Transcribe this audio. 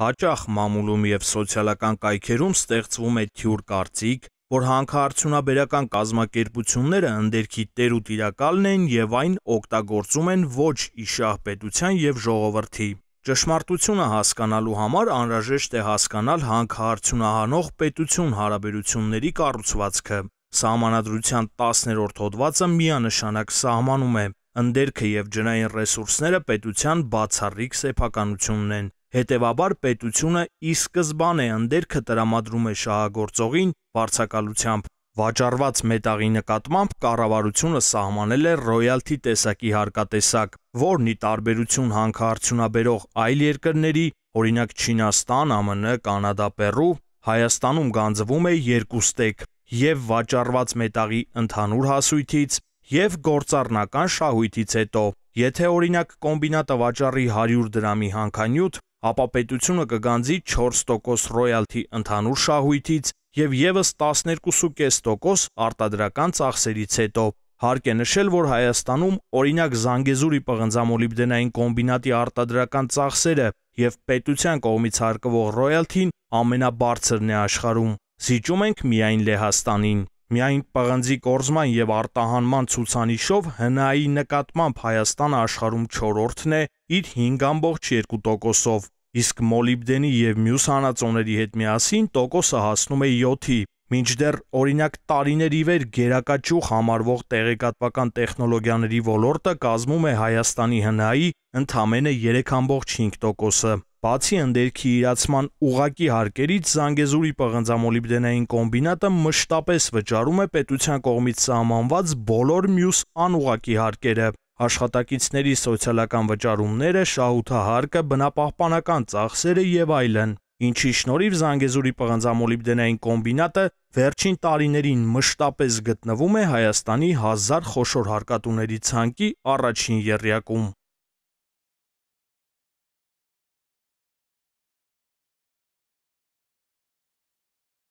Հաճախ մամուլում եւ սոցիալական կայքերում ստեղծվում է թյուր կարծիք, որ հանքարդյունաբերական կազմակերպությունները ընդերքի տեր ու տիրակալն են եւ այն օգտագործում են ոչ իշահ պետության եւ ժողովրդի։ Ճշմարտությունը հասկանալու համար անհրաժեշտ է հասկանալ հանքարդյունահանող պետություն հարաբերությունների կառուցվածքը։ Սահմանադրության 10-րդ հոդվածը միանշանակ սահմանում է. ընդերքը եւ ջրային ռեսուրսները պետության բացառիկ սեփականությունն են։ Հետևաբար պետությունը ի սկզբանե ընդերքը տրամադրում է շահագործողին վարձակալությամբ։ Վաճառված մետաղի նկատմամբ կառավարությունը սահմանել է ռոյալթի տեսակի հարկատեսակ, որն ի տարբերություն հանքարդյունաբերող այլ երկրների, օրինակ Չինաստան, ԱՄՆ, Կանադա, Պերու, Հայաստանում գանձվում է 2 ստեկ եւ վաճառված մետաղի ընդհանուր հասույթից եւ գործառնական շահույթից հետո։ Եթե օրինակ կոմբինատը վաճառի 100 դրամի հանքանյութ, ապա պետությունը կգանձի 4% ռոյալթի ընդհանուր շահույթից եւ եւս 12.5% արտադրական ծախսերից հետո։ Հարկ է նշել, որ Հայաստանում օրինակ Զանգեզուրի պղնձամոլիբդենային կոմբինատի արտադրական ծախսերը եւ պետության կողմից հարկվող ռոյալթին ամենաբարձրն է աշխարհում։ Զիջում ենք միայն Լեհաստանին։ Միայն պղնձի կորզման եւ արտահանման ցուցանիշով ՀՆԱ-ի նկատմամբ Հայաստանը աշխարհում 4-րդն է իր 5.2%-ով իսկ մոլիբդենի եւ մյուս հանածոների հետ միասին տոկոսը հասնում է 7-ի։ Մինչդեռ օրինակ տարիների վեր գերակաճուղ համարվող տեղեկատվական տեխնոլոգիաների ոլորտը կազմում է Հայաստանի ՀՆԱ-ի ընդամենը 3.5%-ը։ Բացի ընդերքի իրացման ուղակի հարկերից Զանգեզուրի պղնձամոլիբդենային կոմբինատը մշտապես վճարում է պետության կողմից սահմանված բոլոր մյուս անուղակի հարկերը աշխատակիցների սոցիալական վճարումները, շահութահարկը, բնապահպանական ծախսերը եւ այլն։ Ինչի շնորհիվ Զանգեզուրի պղնձամոլիբդենային կոմբինատը վերջին տարիներին մշտապես գտնվում է Հայաստանի 1000 խոշոր հարկատուների ցանկի առաջին եռյակում։